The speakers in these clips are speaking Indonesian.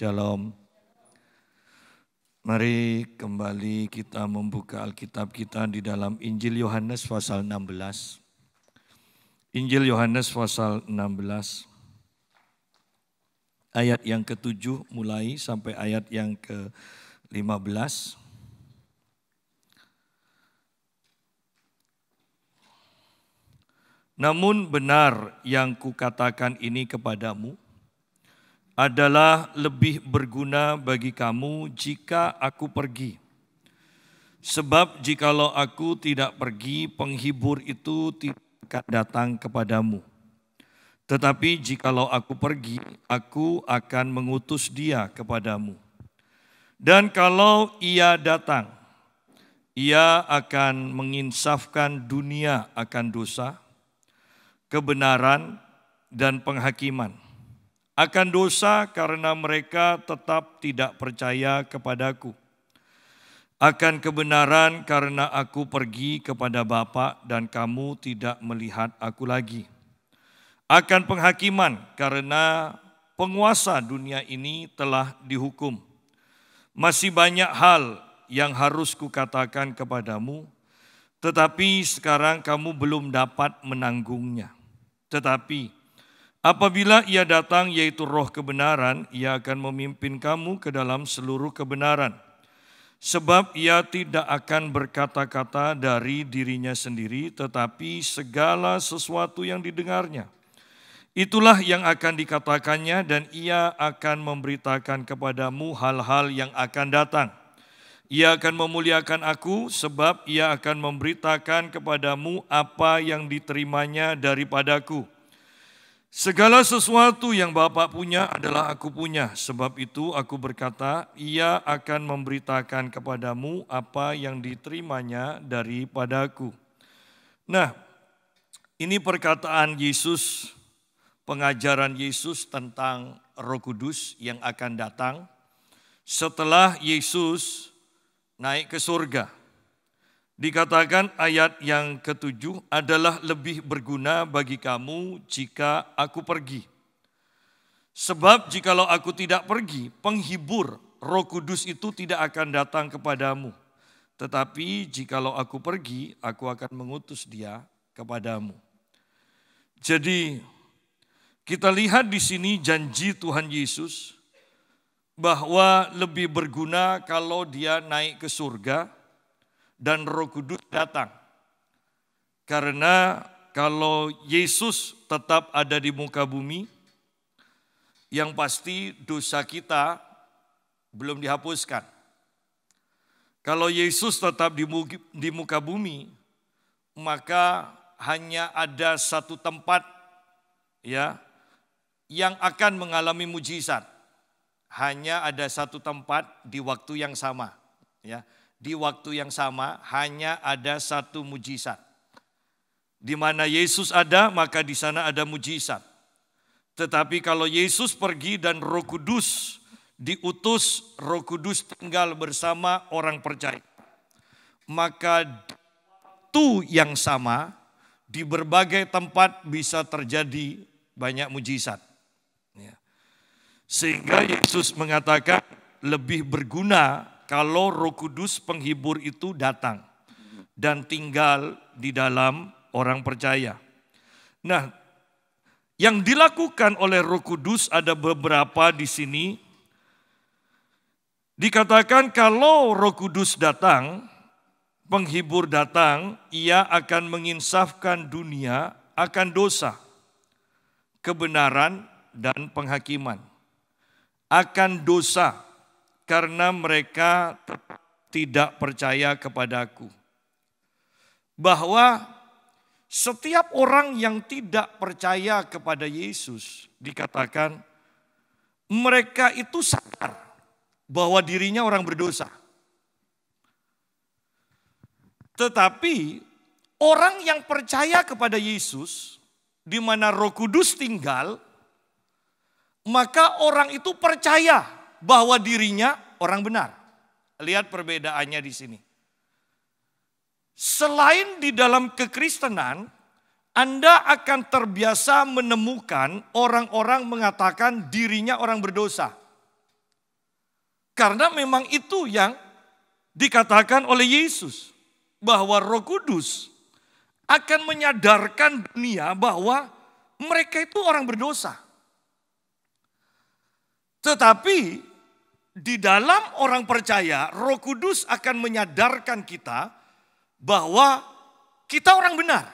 Shalom. Mari kembali kita membuka Alkitab kita di dalam Injil Yohanes pasal 16. Injil Yohanes pasal 16 ayat yang ke-7 mulai sampai ayat yang ke-15. Namun benar yang kukatakan ini kepadamu, adalah lebih berguna bagi kamu jika aku pergi. Sebab jikalau aku tidak pergi, penghibur itu tidak akan datang kepadamu. Tetapi jikalau aku pergi, aku akan mengutus dia kepadamu. Dan kalau ia datang, ia akan menginsafkan dunia akan dosa, kebenaran, dan penghakiman akan dosa karena mereka tetap tidak percaya kepadaku. Akan kebenaran karena aku pergi kepada Bapa dan kamu tidak melihat aku lagi. Akan penghakiman karena penguasa dunia ini telah dihukum. Masih banyak hal yang harus kukatakan kepadamu, tetapi sekarang kamu belum dapat menanggungnya. Tetapi Apabila ia datang yaitu roh kebenaran, ia akan memimpin kamu ke dalam seluruh kebenaran. Sebab ia tidak akan berkata-kata dari dirinya sendiri, tetapi segala sesuatu yang didengarnya. Itulah yang akan dikatakannya dan ia akan memberitakan kepadamu hal-hal yang akan datang. Ia akan memuliakan aku sebab ia akan memberitakan kepadamu apa yang diterimanya daripadaku.' Segala sesuatu yang Bapak punya adalah aku punya. Sebab itu aku berkata, ia akan memberitakan kepadamu apa yang diterimanya daripadaku. Nah, ini perkataan Yesus, pengajaran Yesus tentang roh kudus yang akan datang setelah Yesus naik ke surga. Dikatakan ayat yang ketujuh adalah lebih berguna bagi kamu jika aku pergi. Sebab jikalau aku tidak pergi, penghibur roh kudus itu tidak akan datang kepadamu. Tetapi jikalau aku pergi, aku akan mengutus dia kepadamu. Jadi kita lihat di sini janji Tuhan Yesus bahwa lebih berguna kalau dia naik ke surga, dan Roh Kudus datang. Karena kalau Yesus tetap ada di muka bumi, yang pasti dosa kita belum dihapuskan. Kalau Yesus tetap di, muka bumi, maka hanya ada satu tempat ya yang akan mengalami mujizat. Hanya ada satu tempat di waktu yang sama, ya di waktu yang sama hanya ada satu mujizat. Di mana Yesus ada, maka di sana ada mujizat. Tetapi kalau Yesus pergi dan Roh Kudus diutus, Roh Kudus tinggal bersama orang percaya. Maka waktu yang sama di berbagai tempat bisa terjadi banyak mujizat. Ya. Sehingga Yesus mengatakan lebih berguna kalau Roh Kudus penghibur itu datang dan tinggal di dalam orang percaya. Nah, yang dilakukan oleh Roh Kudus ada beberapa di sini. Dikatakan kalau Roh Kudus datang, penghibur datang, ia akan menginsafkan dunia akan dosa, kebenaran dan penghakiman. Akan dosa, karena mereka tidak percaya kepadaku. Bahwa setiap orang yang tidak percaya kepada Yesus dikatakan mereka itu sadar bahwa dirinya orang berdosa. Tetapi orang yang percaya kepada Yesus di mana Roh Kudus tinggal maka orang itu percaya bahwa dirinya orang benar. Lihat perbedaannya di sini. Selain di dalam kekristenan, Anda akan terbiasa menemukan orang-orang mengatakan dirinya orang berdosa. Karena memang itu yang dikatakan oleh Yesus. Bahwa roh kudus akan menyadarkan dunia bahwa mereka itu orang berdosa. Tetapi di dalam orang percaya, Roh Kudus akan menyadarkan kita bahwa kita orang benar.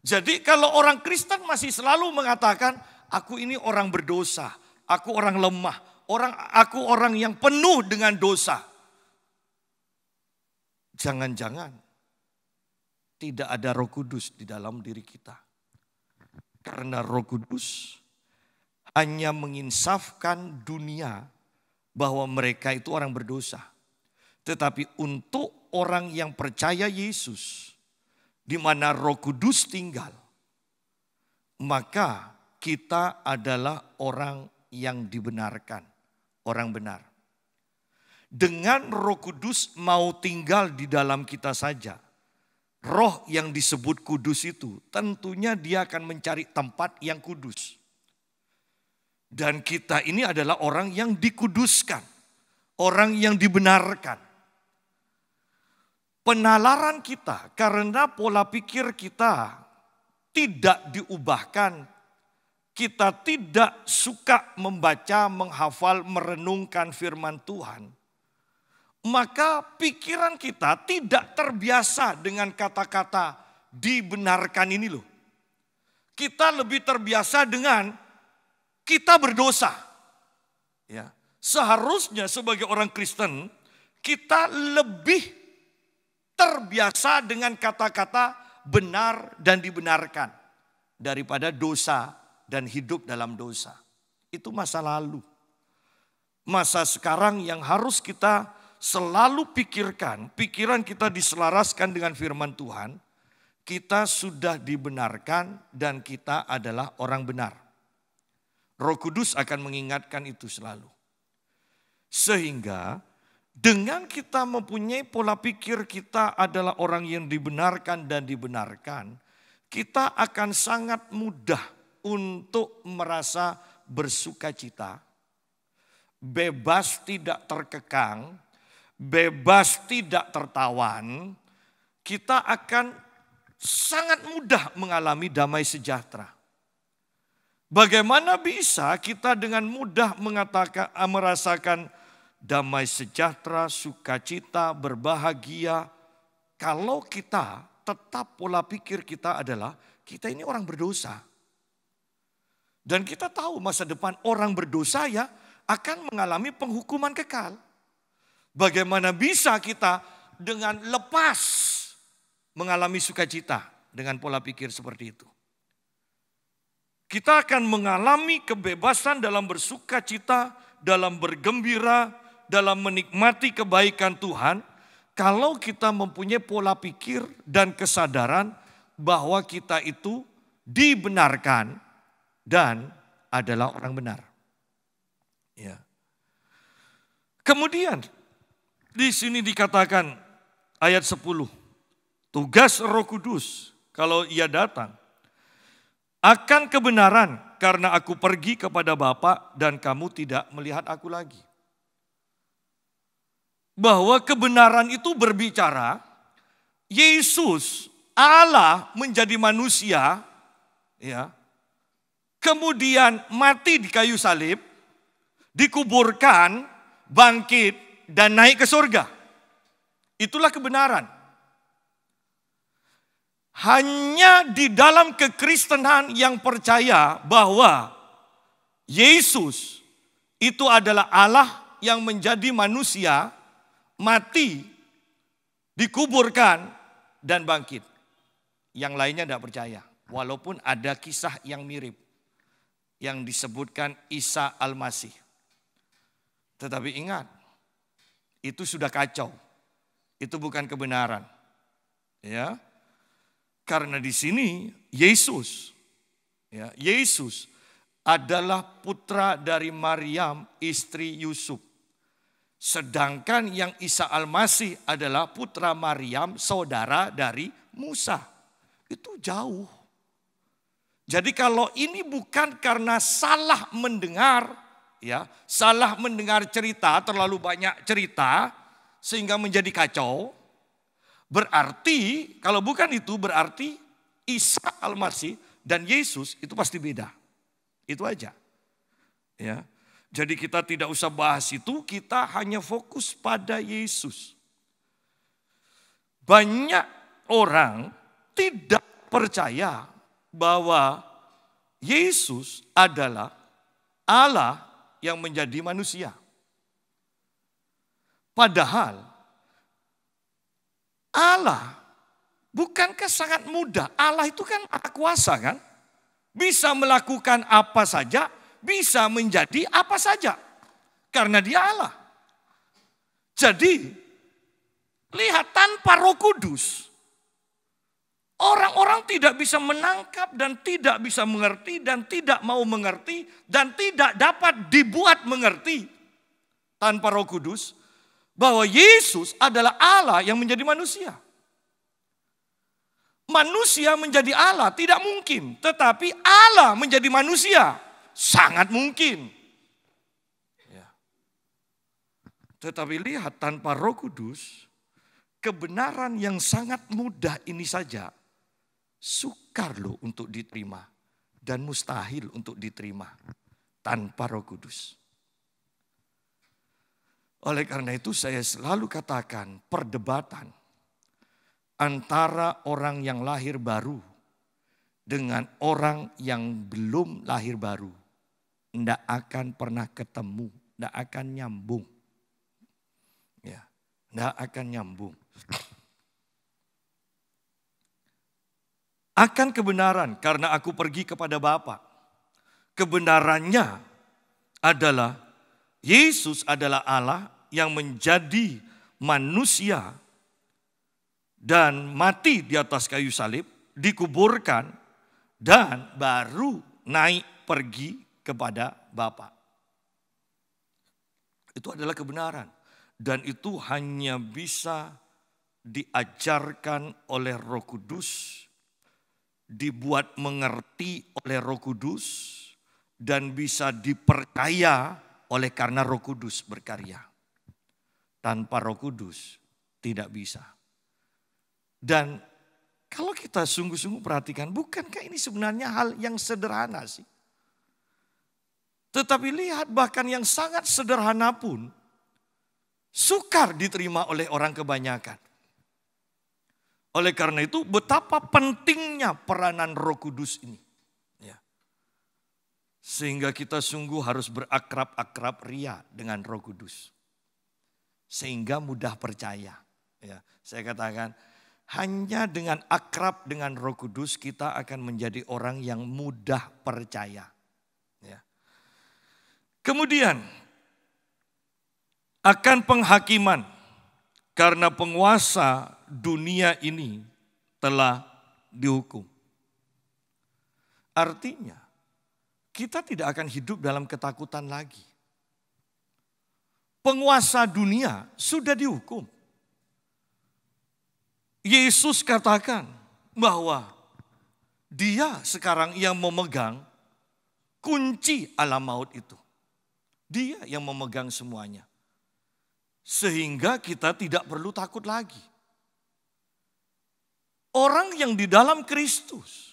Jadi kalau orang Kristen masih selalu mengatakan, aku ini orang berdosa, aku orang lemah, orang aku orang yang penuh dengan dosa. Jangan-jangan tidak ada Roh Kudus di dalam diri kita. Karena Roh Kudus hanya menginsafkan dunia bahwa mereka itu orang berdosa. Tetapi untuk orang yang percaya Yesus, di mana Roh Kudus tinggal, maka kita adalah orang yang dibenarkan, orang benar. Dengan Roh Kudus mau tinggal di dalam kita saja. Roh yang disebut kudus itu tentunya dia akan mencari tempat yang kudus. Dan kita ini adalah orang yang dikuduskan, orang yang dibenarkan. Penalaran kita karena pola pikir kita tidak diubahkan, kita tidak suka membaca, menghafal, merenungkan firman Tuhan maka pikiran kita tidak terbiasa dengan kata-kata dibenarkan ini loh. Kita lebih terbiasa dengan kita berdosa. Ya, seharusnya sebagai orang Kristen kita lebih terbiasa dengan kata-kata benar dan dibenarkan daripada dosa dan hidup dalam dosa. Itu masa lalu. Masa sekarang yang harus kita selalu pikirkan, pikiran kita diselaraskan dengan firman Tuhan, kita sudah dibenarkan dan kita adalah orang benar. Roh Kudus akan mengingatkan itu selalu. Sehingga dengan kita mempunyai pola pikir kita adalah orang yang dibenarkan dan dibenarkan, kita akan sangat mudah untuk merasa bersuka cita, bebas tidak terkekang, bebas tidak tertawan, kita akan sangat mudah mengalami damai sejahtera. Bagaimana bisa kita dengan mudah mengatakan eh, merasakan damai sejahtera, sukacita, berbahagia kalau kita tetap pola pikir kita adalah kita ini orang berdosa. Dan kita tahu masa depan orang berdosa ya akan mengalami penghukuman kekal. Bagaimana bisa kita dengan lepas mengalami sukacita dengan pola pikir seperti itu? Kita akan mengalami kebebasan dalam bersuka cita, dalam bergembira, dalam menikmati kebaikan Tuhan. Kalau kita mempunyai pola pikir dan kesadaran bahwa kita itu dibenarkan dan adalah orang benar. Ya. Kemudian di sini dikatakan ayat 10. Tugas Roh Kudus kalau ia datang akan kebenaran karena aku pergi kepada Bapa dan kamu tidak melihat aku lagi. Bahwa kebenaran itu berbicara Yesus Allah menjadi manusia ya. Kemudian mati di kayu salib, dikuburkan, bangkit dan naik ke surga. Itulah kebenaran. Hanya di dalam kekristenan yang percaya bahwa Yesus itu adalah Allah yang menjadi manusia, mati, dikuburkan, dan bangkit. Yang lainnya tidak percaya. Walaupun ada kisah yang mirip yang disebutkan Isa Al-Masih. Tetapi ingat, itu sudah kacau. Itu bukan kebenaran. Ya. Karena di sini Yesus, ya, Yesus adalah putra dari Maryam istri Yusuf. Sedangkan yang Isa Al-Masih adalah putra Maryam saudara dari Musa. Itu jauh. Jadi kalau ini bukan karena salah mendengar, ya, salah mendengar cerita, terlalu banyak cerita sehingga menjadi kacau, Berarti, kalau bukan itu berarti Isa Al-Masih dan Yesus itu pasti beda. Itu aja. Ya. Jadi kita tidak usah bahas itu, kita hanya fokus pada Yesus. Banyak orang tidak percaya bahwa Yesus adalah Allah yang menjadi manusia. Padahal Allah. Bukankah sangat mudah? Allah itu kan kuasa kan? Bisa melakukan apa saja, bisa menjadi apa saja. Karena dia Allah. Jadi, lihat tanpa roh kudus, orang-orang tidak bisa menangkap dan tidak bisa mengerti dan tidak mau mengerti dan tidak dapat dibuat mengerti tanpa roh kudus bahwa Yesus adalah Allah yang menjadi manusia. Manusia menjadi Allah tidak mungkin, tetapi Allah menjadi manusia sangat mungkin. Ya. Tetapi lihat tanpa Roh Kudus, kebenaran yang sangat mudah ini saja sukar loh untuk diterima dan mustahil untuk diterima tanpa Roh Kudus. Oleh karena itu saya selalu katakan perdebatan antara orang yang lahir baru dengan orang yang belum lahir baru tidak akan pernah ketemu, tidak akan nyambung. Ya, tidak akan nyambung. Akan kebenaran karena aku pergi kepada Bapa. Kebenarannya adalah Yesus adalah Allah yang menjadi manusia dan mati di atas kayu salib, dikuburkan dan baru naik pergi kepada Bapa. Itu adalah kebenaran dan itu hanya bisa diajarkan oleh Roh Kudus, dibuat mengerti oleh Roh Kudus dan bisa diperkaya oleh karena roh kudus berkarya. Tanpa roh kudus tidak bisa. Dan kalau kita sungguh-sungguh perhatikan, bukankah ini sebenarnya hal yang sederhana sih? Tetapi lihat bahkan yang sangat sederhana pun sukar diterima oleh orang kebanyakan. Oleh karena itu betapa pentingnya peranan roh kudus ini. Sehingga kita sungguh harus berakrab-akrab ria dengan roh kudus. Sehingga mudah percaya. Ya, saya katakan, hanya dengan akrab dengan roh kudus kita akan menjadi orang yang mudah percaya. Ya. Kemudian, akan penghakiman karena penguasa dunia ini telah dihukum. Artinya, kita tidak akan hidup dalam ketakutan lagi. Penguasa dunia sudah dihukum. Yesus katakan bahwa dia sekarang yang memegang kunci alam maut itu. Dia yang memegang semuanya. Sehingga kita tidak perlu takut lagi. Orang yang di dalam Kristus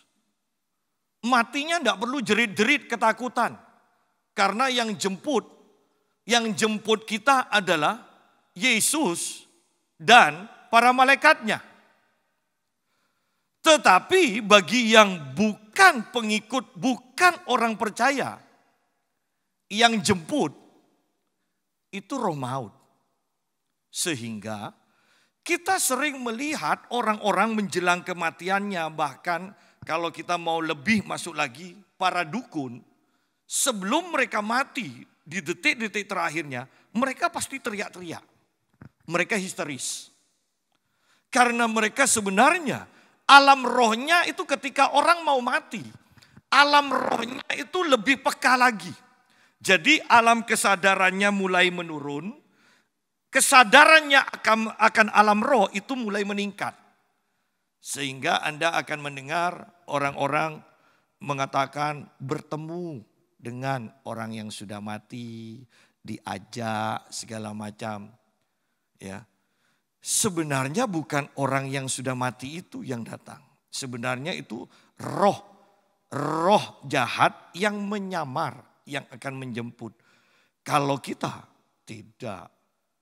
Matinya tidak perlu jerit-jerit ketakutan. Karena yang jemput, yang jemput kita adalah Yesus dan para malaikatnya. Tetapi bagi yang bukan pengikut, bukan orang percaya, yang jemput itu roh maut. Sehingga kita sering melihat orang-orang menjelang kematiannya bahkan kalau kita mau lebih masuk lagi, para dukun sebelum mereka mati di detik-detik terakhirnya, mereka pasti teriak-teriak. Mereka histeris. Karena mereka sebenarnya alam rohnya itu ketika orang mau mati, alam rohnya itu lebih peka lagi. Jadi alam kesadarannya mulai menurun, kesadarannya akan, akan alam roh itu mulai meningkat. Sehingga Anda akan mendengar orang-orang mengatakan bertemu dengan orang yang sudah mati, diajak segala macam. Ya. Sebenarnya bukan orang yang sudah mati itu yang datang. Sebenarnya itu roh roh jahat yang menyamar yang akan menjemput. Kalau kita tidak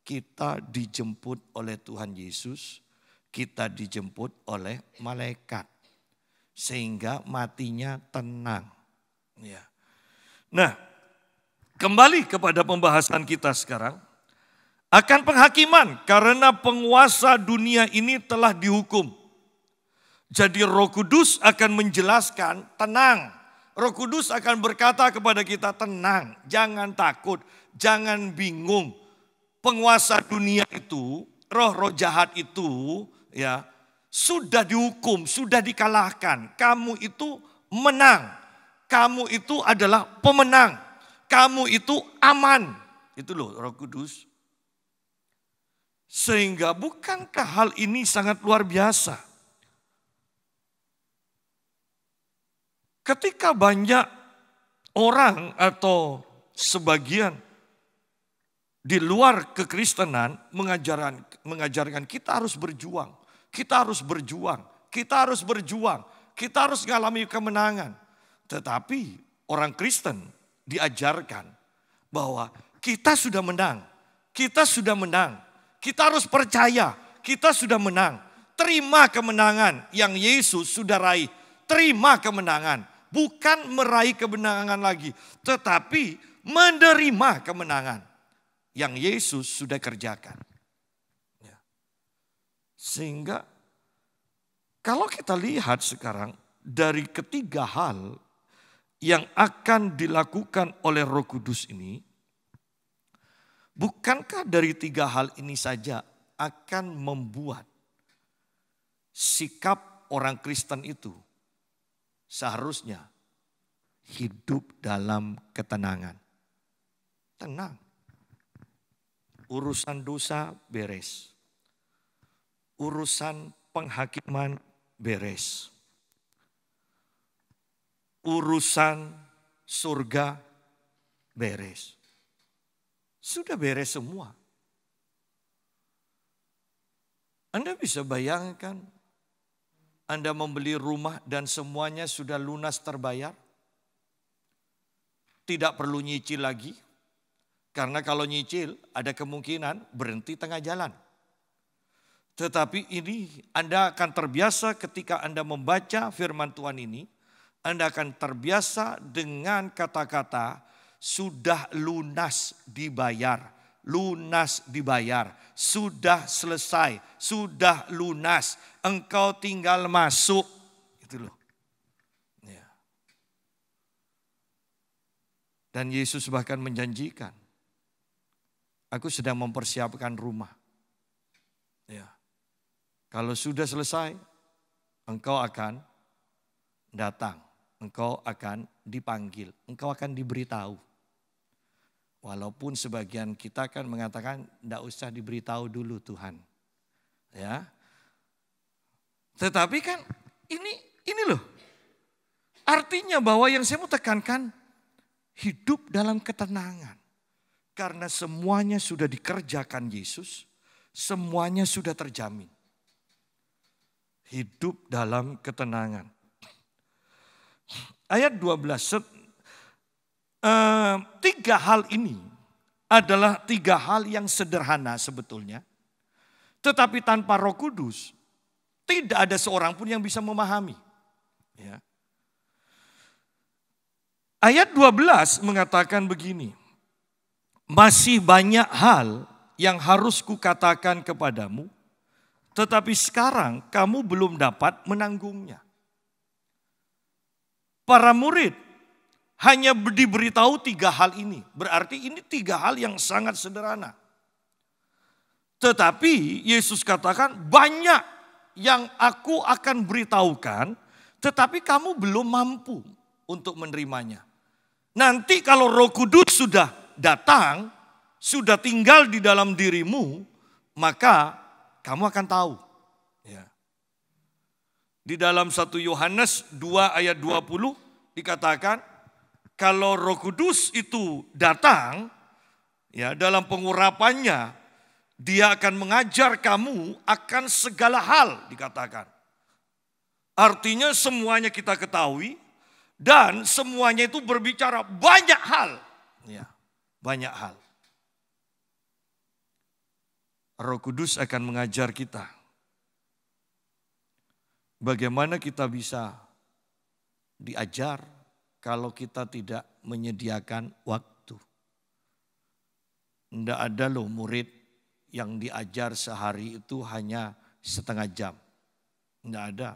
kita dijemput oleh Tuhan Yesus, kita dijemput oleh malaikat sehingga matinya tenang. Ya. Nah, kembali kepada pembahasan kita sekarang akan penghakiman karena penguasa dunia ini telah dihukum. Jadi Roh Kudus akan menjelaskan tenang. Roh Kudus akan berkata kepada kita tenang, jangan takut, jangan bingung. Penguasa dunia itu, roh-roh jahat itu ya sudah dihukum, sudah dikalahkan. Kamu itu menang. Kamu itu adalah pemenang. Kamu itu aman. Itu loh Roh Kudus. Sehingga bukankah hal ini sangat luar biasa? Ketika banyak orang atau sebagian di luar kekristenan mengajarkan mengajarkan kita harus berjuang kita harus berjuang, kita harus berjuang, kita harus mengalami kemenangan. Tetapi orang Kristen diajarkan bahwa kita sudah menang, kita sudah menang, kita harus percaya kita sudah menang. Terima kemenangan yang Yesus sudah raih. Terima kemenangan, bukan meraih kemenangan lagi, tetapi menerima kemenangan yang Yesus sudah kerjakan. Sehingga kalau kita lihat sekarang dari ketiga hal yang akan dilakukan oleh Roh Kudus ini, bukankah dari tiga hal ini saja akan membuat sikap orang Kristen itu seharusnya hidup dalam ketenangan. Tenang. Urusan dosa beres urusan penghakiman beres. Urusan surga beres. Sudah beres semua. Anda bisa bayangkan Anda membeli rumah dan semuanya sudah lunas terbayar? Tidak perlu nyicil lagi. Karena kalau nyicil ada kemungkinan berhenti tengah jalan. Tetapi ini Anda akan terbiasa ketika Anda membaca firman Tuhan ini. Anda akan terbiasa dengan kata-kata sudah lunas dibayar. Lunas dibayar, sudah selesai, sudah lunas. Engkau tinggal masuk. Itu loh. Ya. Dan Yesus bahkan menjanjikan, aku sedang mempersiapkan rumah kalau sudah selesai, engkau akan datang, engkau akan dipanggil, engkau akan diberitahu. Walaupun sebagian kita kan mengatakan tidak usah diberitahu dulu Tuhan. Ya. Tetapi kan ini ini loh. Artinya bahwa yang saya mau tekankan hidup dalam ketenangan. Karena semuanya sudah dikerjakan Yesus, semuanya sudah terjamin hidup dalam ketenangan. Ayat 12, set, eh, tiga hal ini adalah tiga hal yang sederhana sebetulnya. Tetapi tanpa roh kudus, tidak ada seorang pun yang bisa memahami. Ya. Ayat 12 mengatakan begini, masih banyak hal yang harus kukatakan kepadamu, tetapi sekarang kamu belum dapat menanggungnya. Para murid hanya diberitahu tiga hal ini. Berarti ini tiga hal yang sangat sederhana. Tetapi Yesus katakan banyak yang aku akan beritahukan tetapi kamu belum mampu untuk menerimanya. Nanti kalau Roh Kudus sudah datang, sudah tinggal di dalam dirimu, maka kamu akan tahu. Ya. Di dalam satu Yohanes 2 ayat 20 dikatakan kalau Roh Kudus itu datang ya dalam pengurapannya dia akan mengajar kamu akan segala hal dikatakan. Artinya semuanya kita ketahui dan semuanya itu berbicara banyak hal. Ya, banyak hal. Roh Kudus akan mengajar kita bagaimana kita bisa diajar kalau kita tidak menyediakan waktu. Tidak ada loh murid yang diajar sehari itu hanya setengah jam. Tidak ada.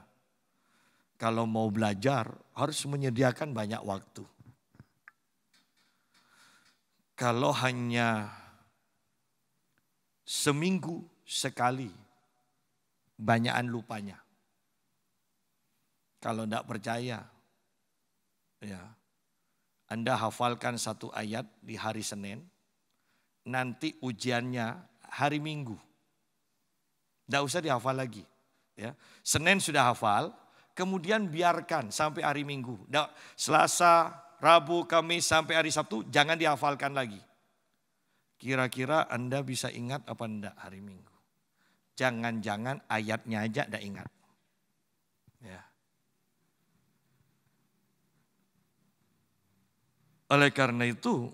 Kalau mau belajar harus menyediakan banyak waktu. Kalau hanya seminggu sekali. Banyakan lupanya. Kalau tidak percaya, ya Anda hafalkan satu ayat di hari Senin, nanti ujiannya hari Minggu. Tidak usah dihafal lagi. Ya. Senin sudah hafal, kemudian biarkan sampai hari Minggu. Selasa, Rabu, Kamis sampai hari Sabtu jangan dihafalkan lagi. Kira-kira Anda bisa ingat apa enggak hari Minggu? Jangan-jangan ayatnya aja enggak ingat. Ya. Oleh karena itu,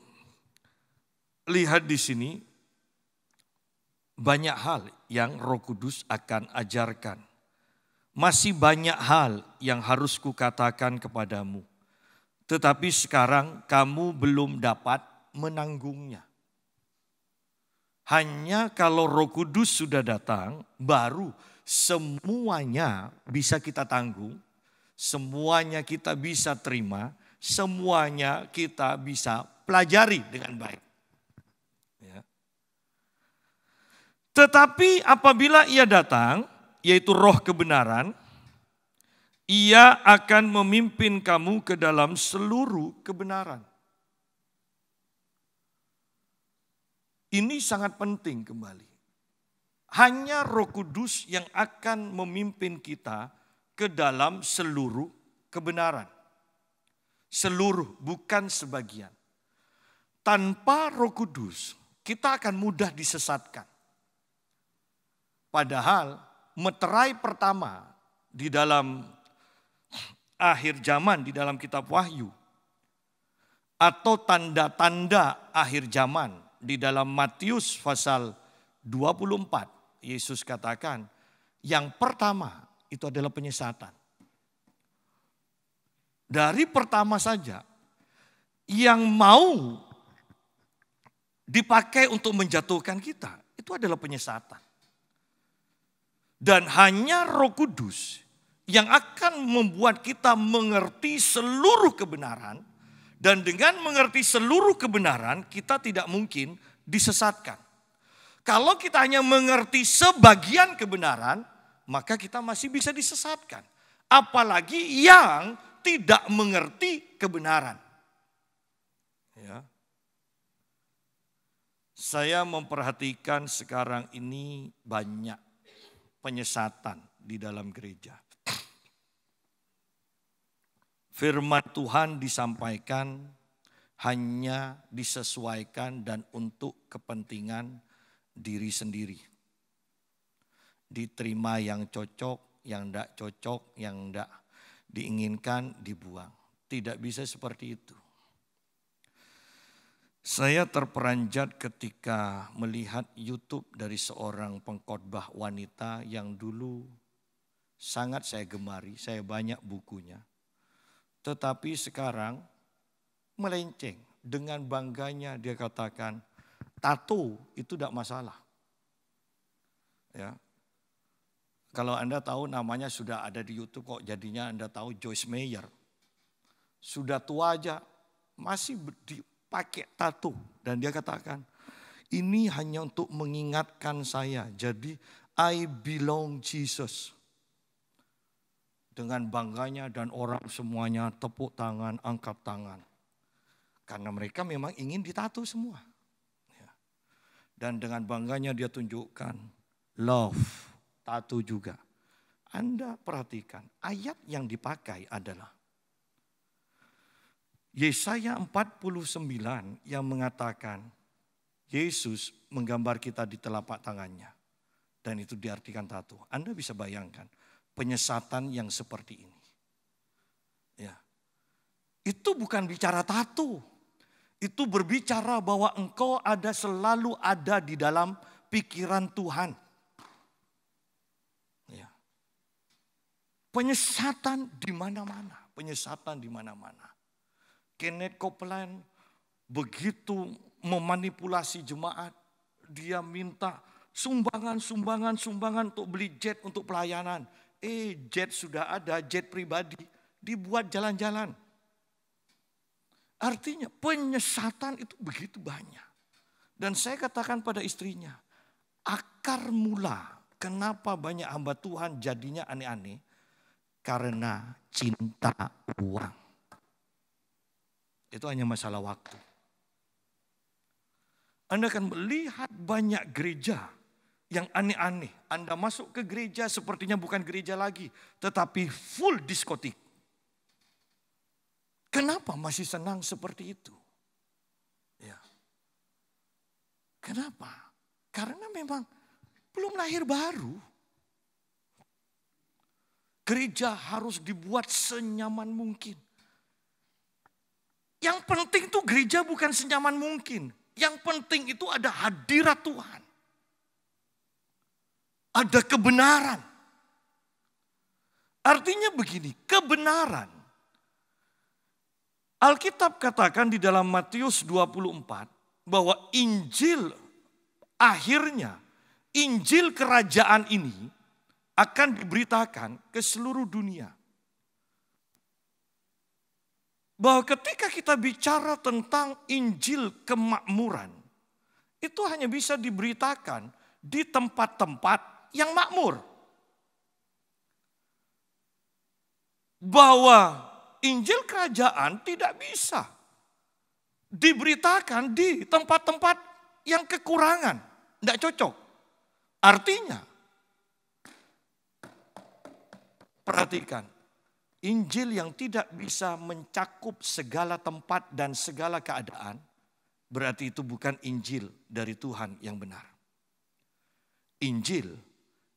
lihat di sini banyak hal yang Roh Kudus akan ajarkan. Masih banyak hal yang harus kukatakan kepadamu. Tetapi sekarang kamu belum dapat menanggungnya. Hanya kalau Roh Kudus sudah datang, baru semuanya bisa kita tanggung, semuanya kita bisa terima, semuanya kita bisa pelajari dengan baik. Ya. Tetapi apabila ia datang, yaitu roh kebenaran, ia akan memimpin kamu ke dalam seluruh kebenaran. Ini sangat penting kembali. Hanya Roh Kudus yang akan memimpin kita ke dalam seluruh kebenaran. Seluruh, bukan sebagian. Tanpa Roh Kudus, kita akan mudah disesatkan. Padahal meterai pertama di dalam akhir zaman di dalam kitab Wahyu atau tanda-tanda akhir zaman di dalam Matius pasal 24 Yesus katakan yang pertama itu adalah penyesatan. Dari pertama saja yang mau dipakai untuk menjatuhkan kita itu adalah penyesatan. Dan hanya Roh Kudus yang akan membuat kita mengerti seluruh kebenaran dan dengan mengerti seluruh kebenaran, kita tidak mungkin disesatkan. Kalau kita hanya mengerti sebagian kebenaran, maka kita masih bisa disesatkan. Apalagi yang tidak mengerti kebenaran. Ya. Saya memperhatikan sekarang ini banyak penyesatan di dalam gereja firman Tuhan disampaikan hanya disesuaikan dan untuk kepentingan diri sendiri. Diterima yang cocok, yang tidak cocok, yang tidak diinginkan, dibuang. Tidak bisa seperti itu. Saya terperanjat ketika melihat YouTube dari seorang pengkhotbah wanita yang dulu sangat saya gemari, saya banyak bukunya tetapi sekarang melenceng. Dengan bangganya dia katakan, tato itu tidak masalah. Ya. Kalau Anda tahu namanya sudah ada di Youtube kok jadinya Anda tahu Joyce Meyer. Sudah tua aja masih dipakai tato. Dan dia katakan, ini hanya untuk mengingatkan saya. Jadi I belong Jesus dengan bangganya dan orang semuanya tepuk tangan, angkat tangan. Karena mereka memang ingin ditato semua. Ya. Dan dengan bangganya dia tunjukkan love, tato juga. Anda perhatikan, ayat yang dipakai adalah Yesaya 49 yang mengatakan Yesus menggambar kita di telapak tangannya. Dan itu diartikan tato. Anda bisa bayangkan penyesatan yang seperti ini. Ya. Itu bukan bicara tato. Itu berbicara bahwa engkau ada selalu ada di dalam pikiran Tuhan. Ya. Penyesatan di mana-mana, penyesatan di mana-mana. Kenneth Copeland begitu memanipulasi jemaat, dia minta sumbangan, sumbangan, sumbangan untuk beli jet untuk pelayanan. Eh jet sudah ada, jet pribadi. Dibuat jalan-jalan. Artinya penyesatan itu begitu banyak. Dan saya katakan pada istrinya, akar mula kenapa banyak hamba Tuhan jadinya aneh-aneh? Karena cinta uang. Itu hanya masalah waktu. Anda akan melihat banyak gereja yang aneh-aneh. Anda masuk ke gereja sepertinya bukan gereja lagi, tetapi full diskotik. Kenapa masih senang seperti itu? Ya. Kenapa? Karena memang belum lahir baru. Gereja harus dibuat senyaman mungkin. Yang penting itu gereja bukan senyaman mungkin. Yang penting itu ada hadirat Tuhan ada kebenaran. Artinya begini, kebenaran. Alkitab katakan di dalam Matius 24 bahwa Injil akhirnya Injil kerajaan ini akan diberitakan ke seluruh dunia. Bahwa ketika kita bicara tentang Injil kemakmuran, itu hanya bisa diberitakan di tempat-tempat yang makmur. Bahwa Injil kerajaan tidak bisa diberitakan di tempat-tempat yang kekurangan, tidak cocok. Artinya, perhatikan, Injil yang tidak bisa mencakup segala tempat dan segala keadaan, berarti itu bukan Injil dari Tuhan yang benar. Injil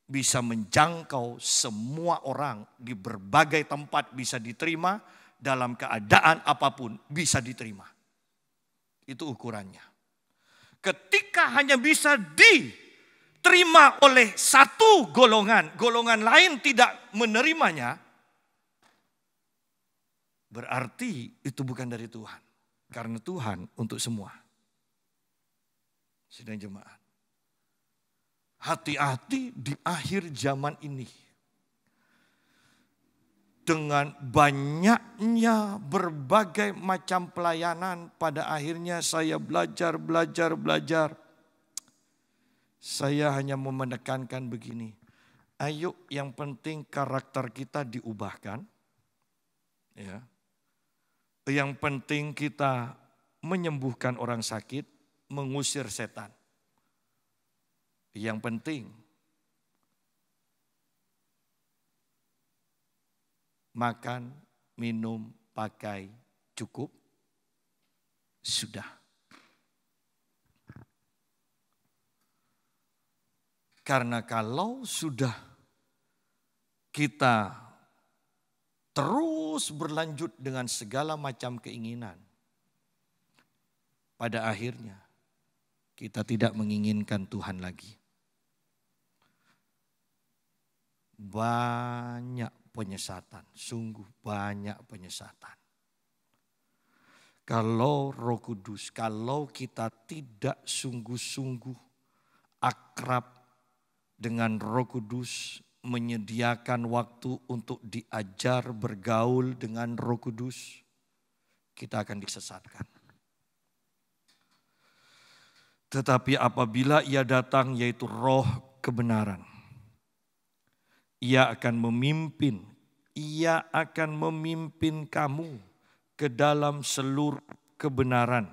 bisa menjangkau semua orang di berbagai tempat bisa diterima dalam keadaan apapun bisa diterima. Itu ukurannya. Ketika hanya bisa diterima oleh satu golongan, golongan lain tidak menerimanya, berarti itu bukan dari Tuhan. Karena Tuhan untuk semua. Sedang jemaah hati-hati di akhir zaman ini. Dengan banyaknya berbagai macam pelayanan, pada akhirnya saya belajar, belajar, belajar. Saya hanya memenekankan begini. Ayo yang penting karakter kita diubahkan. Ya. Yang penting kita menyembuhkan orang sakit, mengusir setan yang penting. Makan, minum, pakai cukup. Sudah. Karena kalau sudah kita terus berlanjut dengan segala macam keinginan, pada akhirnya kita tidak menginginkan Tuhan lagi. banyak penyesatan, sungguh banyak penyesatan. Kalau Roh Kudus, kalau kita tidak sungguh-sungguh akrab dengan Roh Kudus, menyediakan waktu untuk diajar bergaul dengan Roh Kudus, kita akan disesatkan. Tetapi apabila ia datang yaitu roh kebenaran ia akan memimpin, ia akan memimpin kamu ke dalam seluruh kebenaran,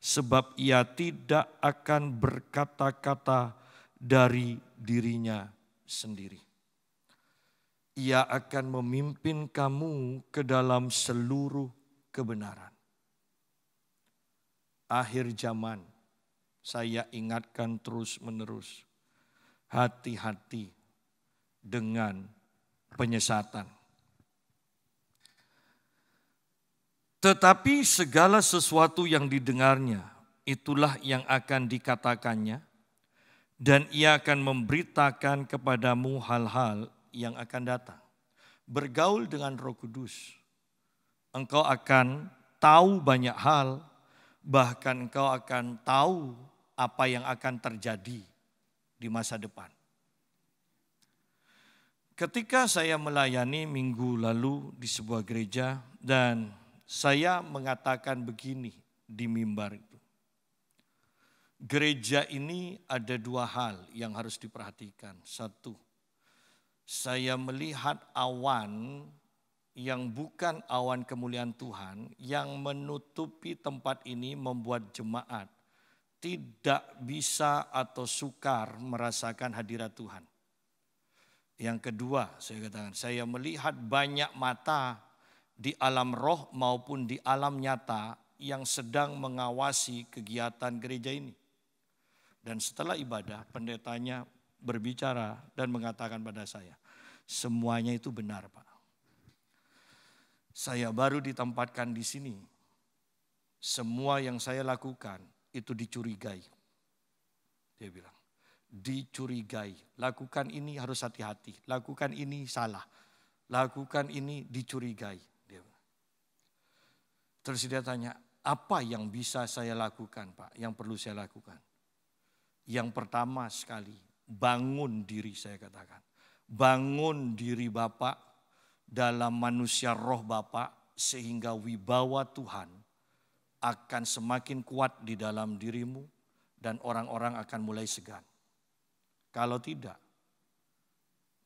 sebab ia tidak akan berkata-kata dari dirinya sendiri. Ia akan memimpin kamu ke dalam seluruh kebenaran. Akhir zaman, saya ingatkan terus-menerus, hati-hati dengan penyesatan. Tetapi segala sesuatu yang didengarnya, itulah yang akan dikatakannya, dan ia akan memberitakan kepadamu hal-hal yang akan datang. Bergaul dengan Roh Kudus, engkau akan tahu banyak hal, bahkan engkau akan tahu apa yang akan terjadi di masa depan. Ketika saya melayani minggu lalu di sebuah gereja dan saya mengatakan begini di mimbar itu. Gereja ini ada dua hal yang harus diperhatikan. Satu, saya melihat awan yang bukan awan kemuliaan Tuhan yang menutupi tempat ini membuat jemaat tidak bisa atau sukar merasakan hadirat Tuhan. Yang kedua, saya katakan, saya melihat banyak mata di alam roh maupun di alam nyata yang sedang mengawasi kegiatan gereja ini. Dan setelah ibadah, pendetanya berbicara dan mengatakan pada saya, semuanya itu benar, Pak. Saya baru ditempatkan di sini. Semua yang saya lakukan itu dicurigai. Dia bilang, dicurigai. Lakukan ini harus hati-hati. Lakukan ini salah. Lakukan ini dicurigai. Terus dia tanya, apa yang bisa saya lakukan Pak? Yang perlu saya lakukan? Yang pertama sekali, bangun diri saya katakan. Bangun diri Bapak dalam manusia roh Bapak sehingga wibawa Tuhan akan semakin kuat di dalam dirimu dan orang-orang akan mulai segan. Kalau tidak,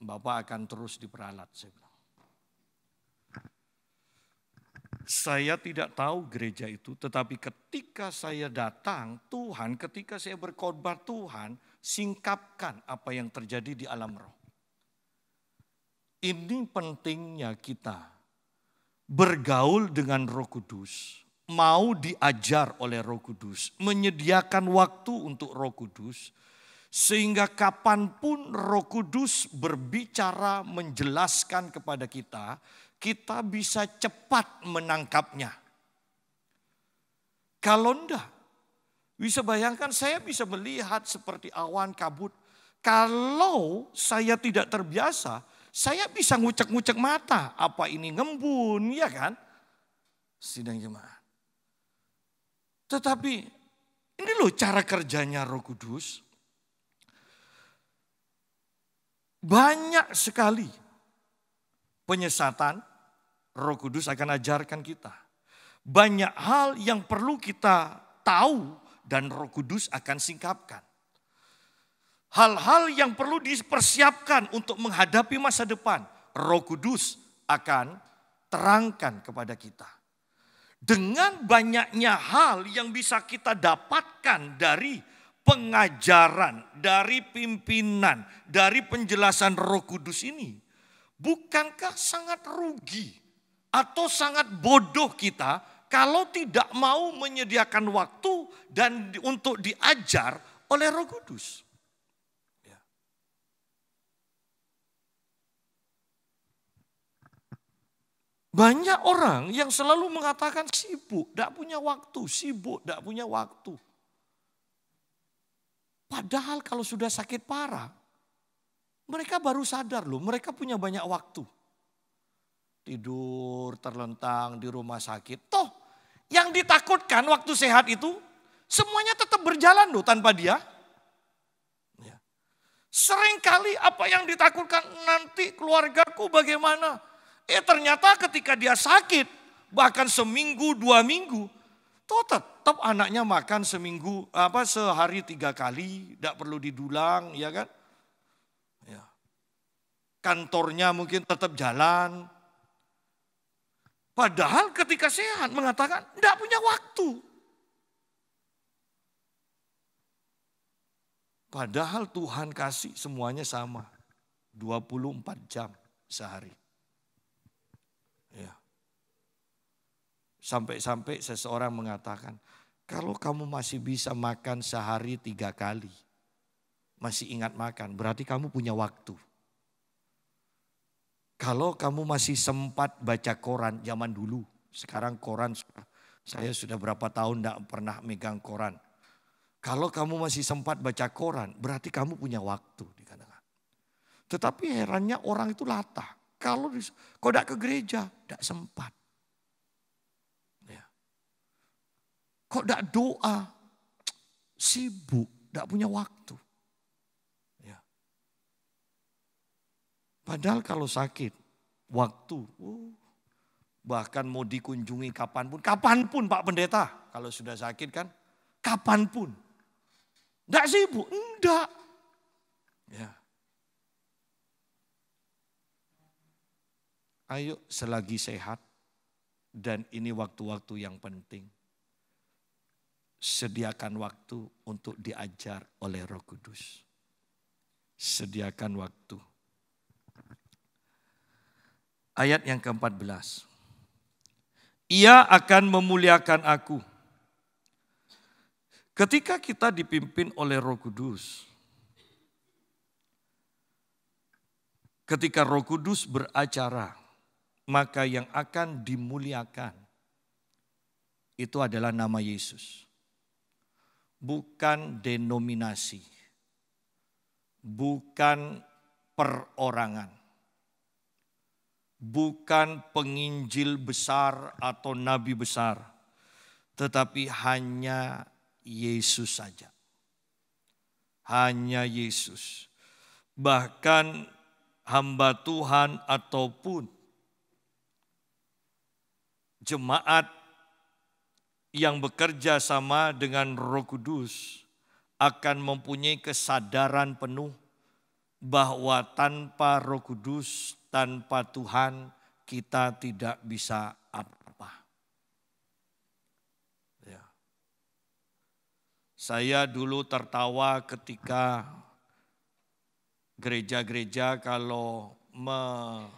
Bapak akan terus diperalat, saya tidak tahu gereja itu, tetapi ketika saya datang, Tuhan, ketika saya berkorban Tuhan, singkapkan apa yang terjadi di alam roh. Ini pentingnya kita bergaul dengan Roh Kudus, mau diajar oleh Roh Kudus, menyediakan waktu untuk Roh Kudus, sehingga kapanpun roh kudus berbicara menjelaskan kepada kita, kita bisa cepat menangkapnya. Kalau enggak, bisa bayangkan saya bisa melihat seperti awan kabut. Kalau saya tidak terbiasa, saya bisa ngucek-ngucek mata. Apa ini ngembun, ya kan? Sidang jemaah. Tetapi ini loh cara kerjanya roh kudus. Banyak sekali penyesatan Roh Kudus akan ajarkan kita. Banyak hal yang perlu kita tahu dan Roh Kudus akan singkapkan. Hal-hal yang perlu dipersiapkan untuk menghadapi masa depan, Roh Kudus akan terangkan kepada kita. Dengan banyaknya hal yang bisa kita dapatkan dari pengajaran, dari pimpinan, dari penjelasan Roh Kudus ini, bukankah sangat rugi atau sangat bodoh kita kalau tidak mau menyediakan waktu dan untuk diajar oleh Roh Kudus? Ya. Banyak orang yang selalu mengatakan sibuk, tidak punya waktu, sibuk, tidak punya waktu. Padahal kalau sudah sakit parah, mereka baru sadar loh, mereka punya banyak waktu. Tidur terlentang di rumah sakit. Toh yang ditakutkan waktu sehat itu semuanya tetap berjalan loh tanpa dia. Ya. Seringkali apa yang ditakutkan nanti keluargaku bagaimana? Eh ternyata ketika dia sakit bahkan seminggu dua minggu Toh tetap anaknya makan seminggu apa sehari tiga kali, tidak perlu didulang, ya kan? Ya. Kantornya mungkin tetap jalan. Padahal ketika sehat mengatakan tidak punya waktu. Padahal Tuhan kasih semuanya sama. 24 jam sehari. Sampai-sampai seseorang mengatakan, kalau kamu masih bisa makan sehari tiga kali, masih ingat makan, berarti kamu punya waktu. Kalau kamu masih sempat baca koran zaman dulu, sekarang koran saya sudah berapa tahun tidak pernah megang koran. Kalau kamu masih sempat baca koran, berarti kamu punya waktu. Dikatakan. Tetapi herannya orang itu latah. Kalau kau tidak ke gereja, tidak sempat. Kok tidak doa? Sibuk, tidak punya waktu. Ya. Padahal kalau sakit, waktu. Uh, bahkan mau dikunjungi kapanpun. Kapanpun Pak Pendeta, kalau sudah sakit kan. Kapanpun. Tidak sibuk, enggak. Ya. Ayo selagi sehat dan ini waktu-waktu yang penting Sediakan waktu untuk diajar oleh Roh Kudus. Sediakan waktu. Ayat yang ke-14. Ia akan memuliakan aku. Ketika kita dipimpin oleh Roh Kudus, ketika Roh Kudus beracara, maka yang akan dimuliakan itu adalah nama Yesus bukan denominasi, bukan perorangan, bukan penginjil besar atau nabi besar, tetapi hanya Yesus saja. Hanya Yesus, bahkan hamba Tuhan ataupun jemaat yang bekerja sama dengan Roh Kudus akan mempunyai kesadaran penuh bahwa tanpa Roh Kudus, tanpa Tuhan, kita tidak bisa apa-apa. Ya. Saya dulu tertawa ketika gereja-gereja kalau me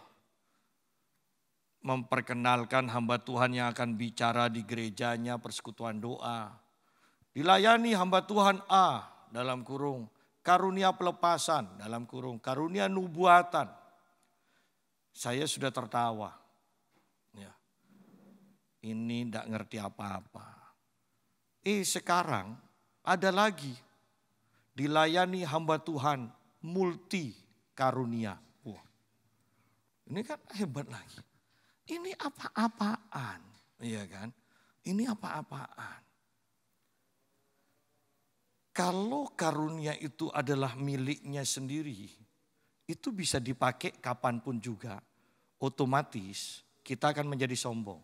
memperkenalkan hamba Tuhan yang akan bicara di gerejanya persekutuan doa. Dilayani hamba Tuhan A dalam kurung, karunia pelepasan dalam kurung, karunia nubuatan. Saya sudah tertawa. Ya. Ini tidak ngerti apa-apa. Eh sekarang ada lagi dilayani hamba Tuhan multi karunia. Wah, ini kan hebat lagi. Ini apa-apaan, iya kan? Ini apa-apaan. Kalau karunia itu adalah miliknya sendiri, itu bisa dipakai kapanpun juga. Otomatis kita akan menjadi sombong.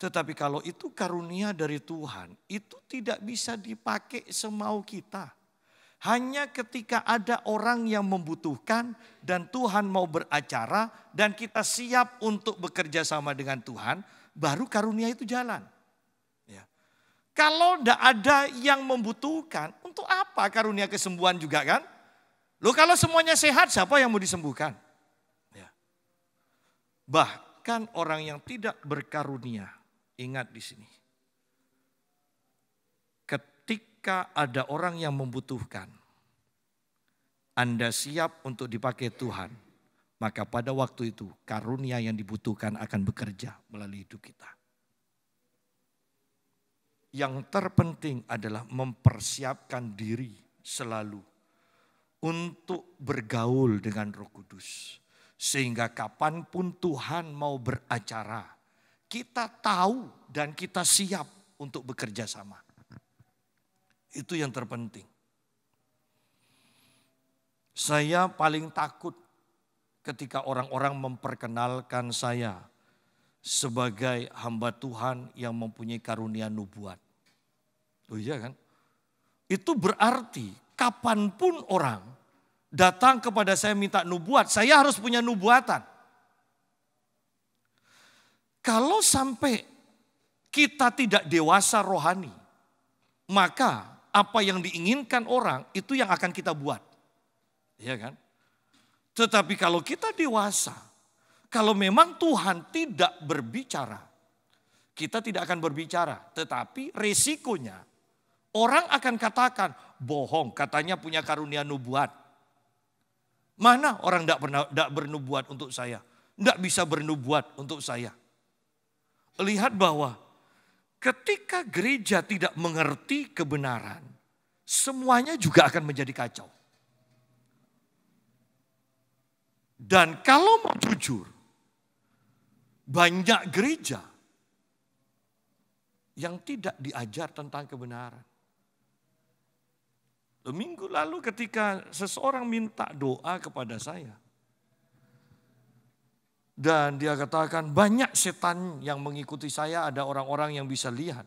Tetapi kalau itu karunia dari Tuhan, itu tidak bisa dipakai semau kita hanya ketika ada orang yang membutuhkan dan Tuhan mau beracara dan kita siap untuk bekerja sama dengan Tuhan, baru karunia itu jalan. Ya. Kalau tidak ada yang membutuhkan, untuk apa karunia kesembuhan juga kan? Lo kalau semuanya sehat, siapa yang mau disembuhkan? Ya. Bahkan orang yang tidak berkarunia, ingat di sini ketika ada orang yang membutuhkan, Anda siap untuk dipakai Tuhan, maka pada waktu itu karunia yang dibutuhkan akan bekerja melalui hidup kita. Yang terpenting adalah mempersiapkan diri selalu untuk bergaul dengan Roh Kudus, sehingga kapanpun Tuhan mau beracara, kita tahu dan kita siap untuk bekerja sama. Itu yang terpenting. Saya paling takut ketika orang-orang memperkenalkan saya sebagai hamba Tuhan yang mempunyai karunia nubuat. Oh iya kan? Itu berarti kapanpun orang datang kepada saya minta nubuat, saya harus punya nubuatan. Kalau sampai kita tidak dewasa rohani, maka apa yang diinginkan orang itu yang akan kita buat. Iya kan? Tetapi kalau kita dewasa, kalau memang Tuhan tidak berbicara, kita tidak akan berbicara. Tetapi resikonya orang akan katakan bohong, katanya punya karunia nubuat. Mana orang tidak pernah tidak bernubuat untuk saya, tidak bisa bernubuat untuk saya. Lihat bahwa Ketika gereja tidak mengerti kebenaran, semuanya juga akan menjadi kacau. Dan kalau mau jujur, banyak gereja yang tidak diajar tentang kebenaran. Minggu lalu ketika seseorang minta doa kepada saya, dan dia katakan banyak setan yang mengikuti saya, ada orang-orang yang bisa lihat.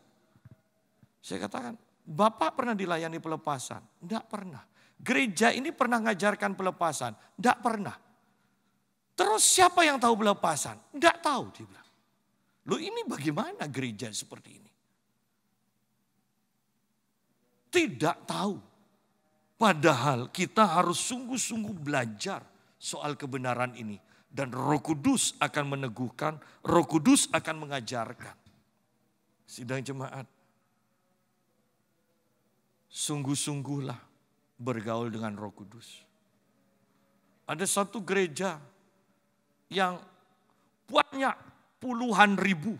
Saya katakan, Bapak pernah dilayani pelepasan? Tidak pernah. Gereja ini pernah ngajarkan pelepasan? Tidak pernah. Terus siapa yang tahu pelepasan? Tidak tahu, dia bilang. Lu ini bagaimana gereja seperti ini? Tidak tahu. Padahal kita harus sungguh-sungguh belajar soal kebenaran ini dan Roh Kudus akan meneguhkan, Roh Kudus akan mengajarkan. Sidang jemaat, sungguh-sungguhlah bergaul dengan Roh Kudus. Ada satu gereja yang buatnya puluhan ribu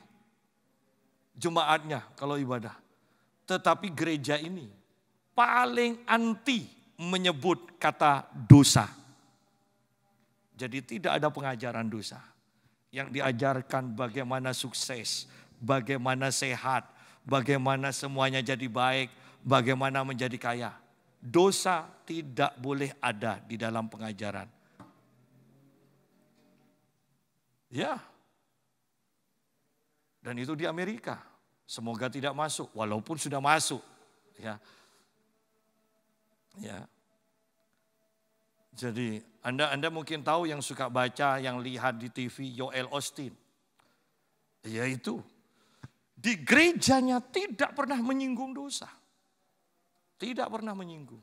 jemaatnya kalau ibadah. Tetapi gereja ini paling anti menyebut kata dosa. Jadi tidak ada pengajaran dosa. Yang diajarkan bagaimana sukses, bagaimana sehat, bagaimana semuanya jadi baik, bagaimana menjadi kaya. Dosa tidak boleh ada di dalam pengajaran. Ya. Dan itu di Amerika. Semoga tidak masuk walaupun sudah masuk. Ya. Ya. Jadi Anda Anda mungkin tahu yang suka baca, yang lihat di TV Joel Austin. Yaitu di gerejanya tidak pernah menyinggung dosa. Tidak pernah menyinggung.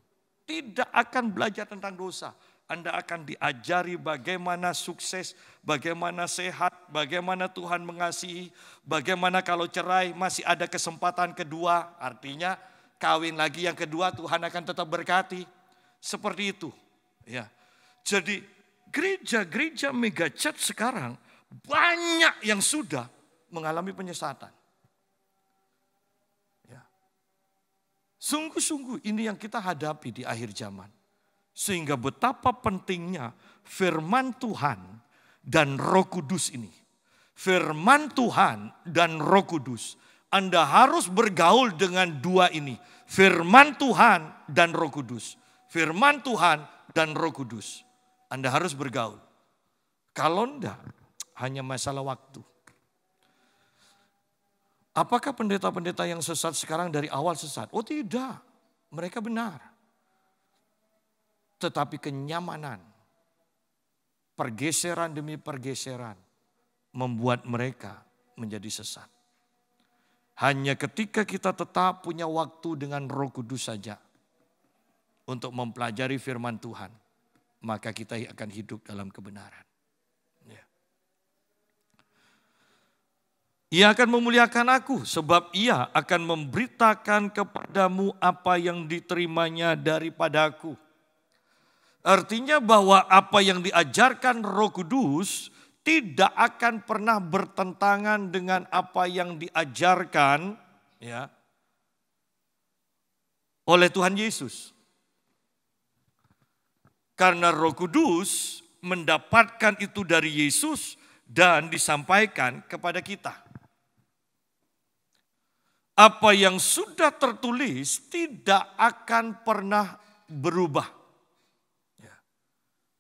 Tidak akan belajar tentang dosa. Anda akan diajari bagaimana sukses, bagaimana sehat, bagaimana Tuhan mengasihi, bagaimana kalau cerai masih ada kesempatan kedua. Artinya kawin lagi yang kedua Tuhan akan tetap berkati. Seperti itu. Ya. Jadi gereja-gereja mega church sekarang banyak yang sudah mengalami penyesatan. Ya. Sungguh-sungguh ini yang kita hadapi di akhir zaman. Sehingga betapa pentingnya firman Tuhan dan roh kudus ini. Firman Tuhan dan roh kudus. Anda harus bergaul dengan dua ini. Firman Tuhan dan roh kudus. Firman Tuhan dan roh kudus. Anda harus bergaul. Kalau enggak, hanya masalah waktu. Apakah pendeta-pendeta yang sesat sekarang dari awal sesat? Oh tidak, mereka benar. Tetapi kenyamanan, pergeseran demi pergeseran membuat mereka menjadi sesat. Hanya ketika kita tetap punya waktu dengan roh kudus saja, untuk mempelajari firman Tuhan, maka kita akan hidup dalam kebenaran. Ya. Ia akan memuliakan aku sebab ia akan memberitakan kepadamu apa yang diterimanya daripadaku. Artinya bahwa apa yang diajarkan Roh Kudus tidak akan pernah bertentangan dengan apa yang diajarkan ya oleh Tuhan Yesus. Karena Roh Kudus mendapatkan itu dari Yesus dan disampaikan kepada kita. Apa yang sudah tertulis tidak akan pernah berubah. Ya.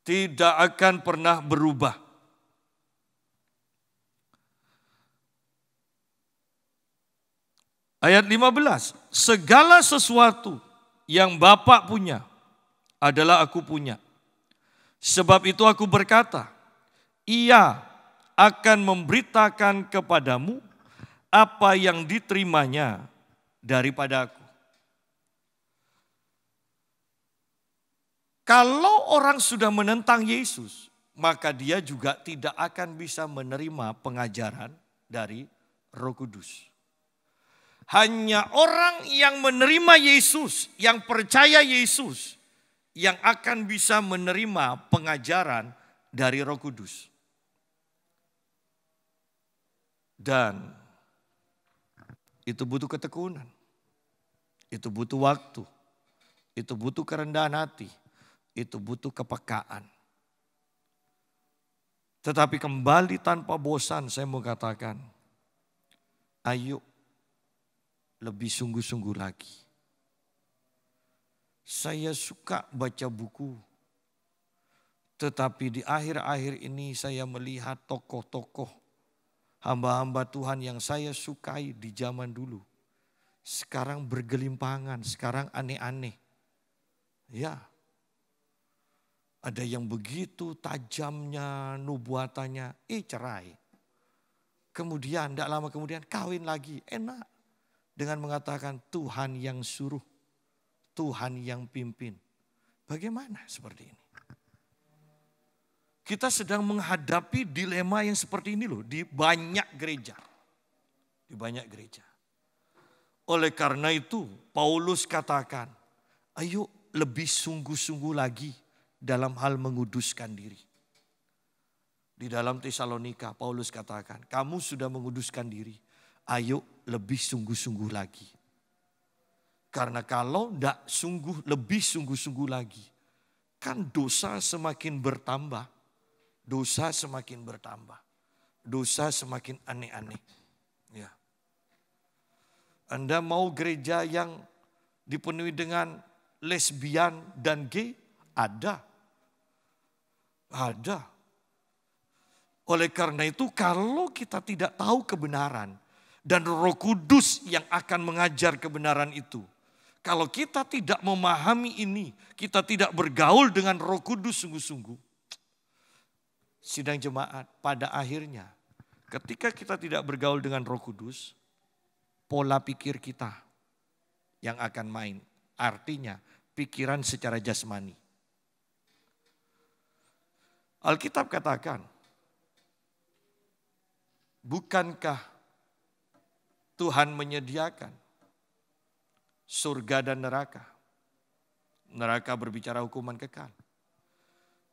Tidak akan pernah berubah. Ayat 15, segala sesuatu yang Bapak punya adalah aku punya. Sebab itu aku berkata, ia akan memberitakan kepadamu apa yang diterimanya daripada aku. Kalau orang sudah menentang Yesus, maka dia juga tidak akan bisa menerima pengajaran dari Roh Kudus. Hanya orang yang menerima Yesus, yang percaya Yesus, yang akan bisa menerima pengajaran dari Roh Kudus. Dan itu butuh ketekunan. Itu butuh waktu. Itu butuh kerendahan hati. Itu butuh kepekaan. Tetapi kembali tanpa bosan saya mau katakan, ayo lebih sungguh-sungguh lagi saya suka baca buku. Tetapi di akhir-akhir ini saya melihat tokoh-tokoh hamba-hamba Tuhan yang saya sukai di zaman dulu. Sekarang bergelimpangan, sekarang aneh-aneh. Ya. Ada yang begitu tajamnya nubuatannya, eh cerai. Kemudian, tidak lama kemudian kawin lagi, enak. Dengan mengatakan Tuhan yang suruh. Tuhan yang pimpin. Bagaimana seperti ini? Kita sedang menghadapi dilema yang seperti ini loh di banyak gereja. Di banyak gereja. Oleh karena itu Paulus katakan, ayo lebih sungguh-sungguh lagi dalam hal menguduskan diri. Di dalam Tesalonika Paulus katakan, kamu sudah menguduskan diri, ayo lebih sungguh-sungguh lagi karena kalau tidak sungguh lebih sungguh-sungguh lagi, kan dosa semakin bertambah, dosa semakin bertambah, dosa semakin aneh-aneh. Ya. Anda mau gereja yang dipenuhi dengan lesbian dan gay? Ada. Ada. Oleh karena itu kalau kita tidak tahu kebenaran dan Roh Kudus yang akan mengajar kebenaran itu, kalau kita tidak memahami ini, kita tidak bergaul dengan Roh Kudus sungguh-sungguh. Sidang jemaat pada akhirnya ketika kita tidak bergaul dengan Roh Kudus, pola pikir kita yang akan main. Artinya pikiran secara jasmani. Alkitab katakan, bukankah Tuhan menyediakan surga dan neraka. Neraka berbicara hukuman kekal.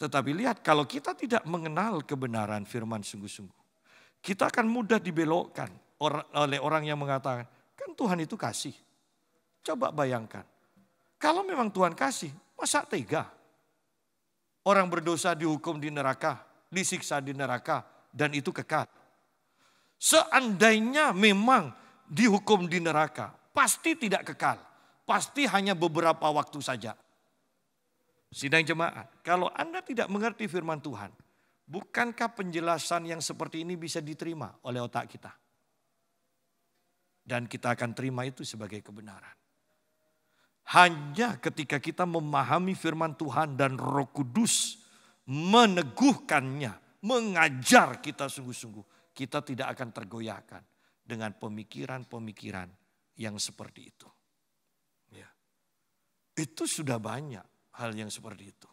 Tetapi lihat kalau kita tidak mengenal kebenaran firman sungguh-sungguh. Kita akan mudah dibelokkan oleh orang yang mengatakan, kan Tuhan itu kasih. Coba bayangkan, kalau memang Tuhan kasih, masa tega? Orang berdosa dihukum di neraka, disiksa di neraka, dan itu kekal. Seandainya memang dihukum di neraka, Pasti tidak kekal. Pasti hanya beberapa waktu saja. Sidang jemaat, kalau Anda tidak mengerti firman Tuhan, bukankah penjelasan yang seperti ini bisa diterima oleh otak kita? Dan kita akan terima itu sebagai kebenaran. Hanya ketika kita memahami firman Tuhan dan roh kudus meneguhkannya, mengajar kita sungguh-sungguh, kita tidak akan tergoyahkan dengan pemikiran-pemikiran yang seperti itu. Ya. Itu sudah banyak hal yang seperti itu.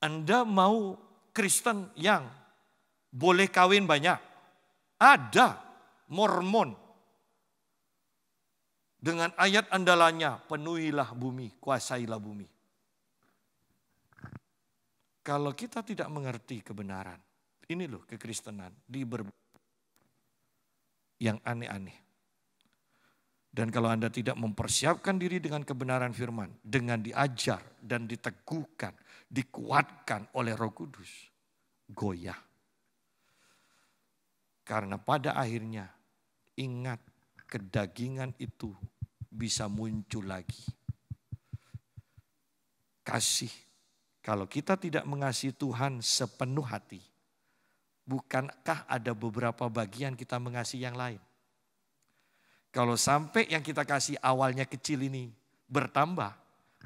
Anda mau Kristen yang boleh kawin banyak? Ada Mormon. Dengan ayat andalannya, penuhilah bumi, kuasailah bumi. Kalau kita tidak mengerti kebenaran, ini loh kekristenan di yang aneh-aneh. Dan kalau Anda tidak mempersiapkan diri dengan kebenaran firman, dengan diajar dan diteguhkan, dikuatkan oleh Roh Kudus, goyah. Karena pada akhirnya, ingat kedagingan itu bisa muncul lagi. Kasih, kalau kita tidak mengasihi Tuhan sepenuh hati, bukankah ada beberapa bagian kita mengasihi yang lain? Kalau sampai yang kita kasih awalnya kecil ini bertambah,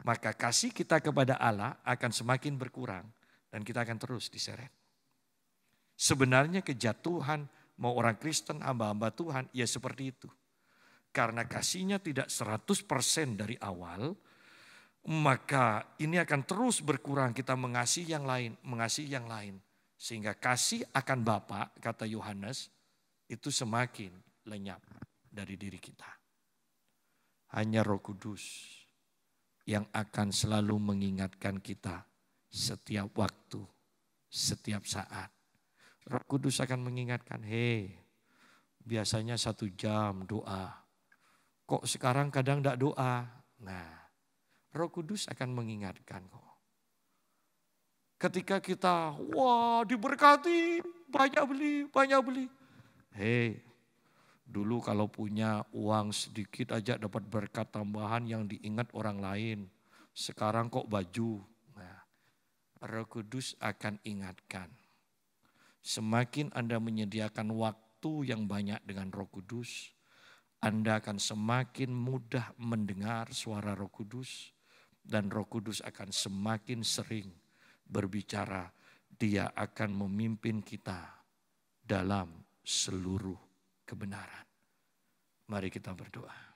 maka kasih kita kepada Allah akan semakin berkurang dan kita akan terus diseret. Sebenarnya kejatuhan mau orang Kristen, hamba-hamba Tuhan, ya seperti itu. Karena kasihnya tidak 100% dari awal, maka ini akan terus berkurang kita mengasihi yang lain, mengasihi yang lain. Sehingga kasih akan Bapak, kata Yohanes, itu semakin lenyap dari diri kita. Hanya Roh Kudus yang akan selalu mengingatkan kita setiap waktu, setiap saat. Roh Kudus akan mengingatkan, hei, biasanya satu jam doa. Kok sekarang kadang tidak doa? Nah, Roh Kudus akan mengingatkan kok. Ketika kita, wah diberkati, banyak beli, banyak beli. Hei, Dulu kalau punya uang sedikit aja dapat berkat tambahan yang diingat orang lain. Sekarang kok baju. Nah, Roh Kudus akan ingatkan. Semakin Anda menyediakan waktu yang banyak dengan Roh Kudus, Anda akan semakin mudah mendengar suara Roh Kudus dan Roh Kudus akan semakin sering berbicara. Dia akan memimpin kita dalam seluruh kebenaran. Mari kita berdoa.